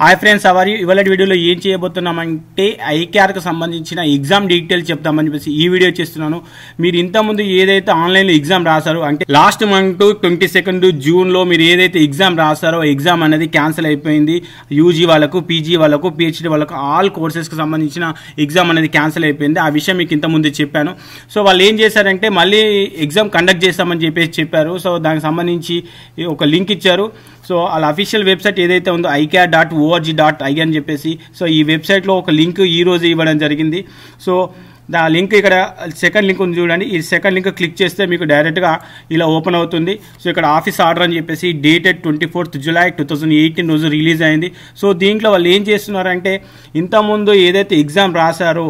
hi friends hour ఇవాళ వీడియోలో ఏం చేయబోతున్నామంటే ఐకేఆర్కి సంబంధించిన ఎగ్జామ్ డీటెయిల్స్ చెప్తామని చెప్పేసి ఈ వీడియో చేస్తున్నాను మీరు ఇంతకుముందు ఏదైతే ఆన్లైన్లో ఎగ్జామ్ రాశారు అంటే లాస్ట్ మంత్ ట్వంటీ సెకండ్ జూన్లో మీరు ఏదైతే ఎగ్జామ్ రాస్తారో ఎగ్జామ్ అనేది క్యాన్సిల్ అయిపోయింది యూజీ వాళ్ళకు పీజీ వాళ్ళకు పిహెచ్డీ వాళ్ళకు ఆల్ కోర్సెస్కి సంబంధించిన ఎగ్జామ్ అనేది క్యాన్సిల్ అయిపోయింది ఆ విషయం మీకు ఇంతకుముందు చెప్పాను సో వాళ్ళు ఏం చేశారంటే మళ్ళీ ఎగ్జామ్ కండక్ట్ చేస్తామని చెప్పేసి చెప్పారు సో దానికి సంబంధించి ఒక లింక్ ఇచ్చారు సో వాళ్ళ అఫీషియల్ వెబ్సైట్ ఏదైతే ఉందో ICAR dot org dot I అని చెప్పేసి సో ఈ వెబ్సైట్లో ఒక లింక్ ఈ రోజు ఇవ్వడం జరిగింది సో దా లింక్ ఇక్కడ సెకండ్ లింక్ ఉంది చూడండి ఈ సెకండ్ లింక్ క్లిక్ చేస్తే మీకు డైరెక్ట్గా ఇలా ఓపెన్ అవుతుంది సో ఇక్కడ ఆఫీస్ ఆర్డర్ అని చెప్పేసి dated twenty fourth July two thousand eighteen రోజు రిలీజ్ అయింది సో దీంట్లో వాళ్ళు ఏం చేస్తున్నారంటే ఇంతకుముందు ఏదైతే ఎగ్జామ్ రాశారో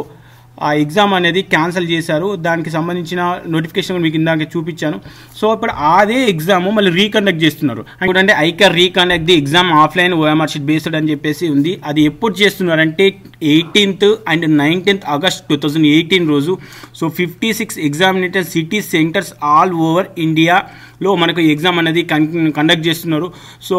ఆ ఎగ్జామ్ అనేది క్యాన్సిల్ చేశారు దానికి సంబంధించిన నోటిఫికేషన్ మీకు ఇందాక చూపించాను సో ఇప్పుడు అదే ఎగ్జామ్ మళ్ళీ రీకండక్ట్ చేస్తున్నారు అంటే ICAR reconduct the exam offline OMR sheet based అని చెప్పేసి ఉంది అది ఎప్పుడు చేస్తున్నారంటే eighteenth and nineteenth August two thousand eighteen రోజు so fifty six examinator city centres all over ఇండియాలో మనకు ఎగ్జామ్ అనేది కండక్ట్ చేస్తున్నారు సో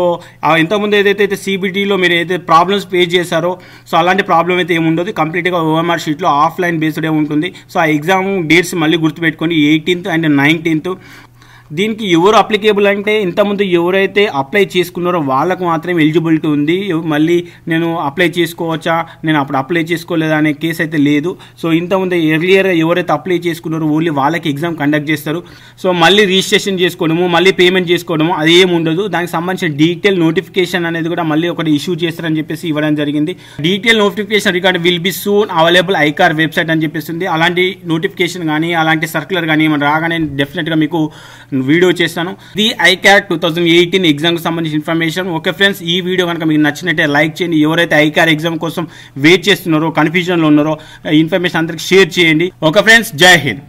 ఇంతకుముందు ఏదైతే సిబిటీలో మీరు ఏదైతే ప్రాబ్లమ్స్ ఫేస్ చేశారో సో అలాంటి ప్రాబ్లం అయితే ఏముండదు కంప్లీట్గా ఓఎంఆర్ షీట్లో ఆఫ్లైన్ బేస్డే ఉంటుంది సో ఆ ఎగ్జామ్ డేట్స్ మళ్ళీ గుర్తుపెట్టుకొని ఎయిటీన్త్ అండ్ నైన్టీన్త్ దీనికి ఎవరు అప్లికేబుల్ అంటే ఇంతకుముందు ఎవరైతే అప్లై చేసుకున్నారో వాళ్ళకు మాత్రమే ఎలిజిబిలిటీ ఉంది మళ్ళీ నేను అప్లై చేసుకోవచ్చా నేను అప్పుడు అప్లై చేసుకోలేదా అనే కేసు అయితే లేదు సో ఇంతకుముందు ఎర్లియర్ ఎవరైతే అప్లై చేసుకున్నారో ఓన్లీ వాళ్ళకి ఎగ్జామ్ కండక్ట్ చేస్తారు సో మళ్ళీ రిజిస్ట్రేషన్ చేసుకోవడము మళ్ళీ పేమెంట్ చేసుకోవడము అది ఏమి ఉండదు దానికి సంబంధించిన డీటెయిల్ నోటిఫికేషన్ అనేది కూడా మళ్ళీ ఒకటి ఇష్యూ చేస్తారని చెప్పేసి ఇవ్వడం జరిగింది detail notification record will be soon available ICAR website అని చెప్పేసి అలాంటి నోటిఫికేషన్ కానీ అలాంటి సర్క్యులర్ కానీ ఏమైనా రాగానే డెఫినెట్గా మీకు వీడియో చేశాను I ICAT two thousand eighteen ఎగ్జామ్కి సంబంధించిన ఇన్ఫర్మేషన్ ఓకే ఫ్రెండ్స్ ఈ వీడియో కనుక మీకు నచ్చినట్టే లైక్ చేయండి ఎవరైతే ఐక్యార్ ఎగ్జామ్ కోసం వెయిట్ చేస్తున్నారో కన్ఫ్యూజన్లో ఉన్నారో ఇన్ఫర్మేషన్ అందరికి షేర్ చేయండి ఓకే ఫ్రెండ్స్ జై హింద్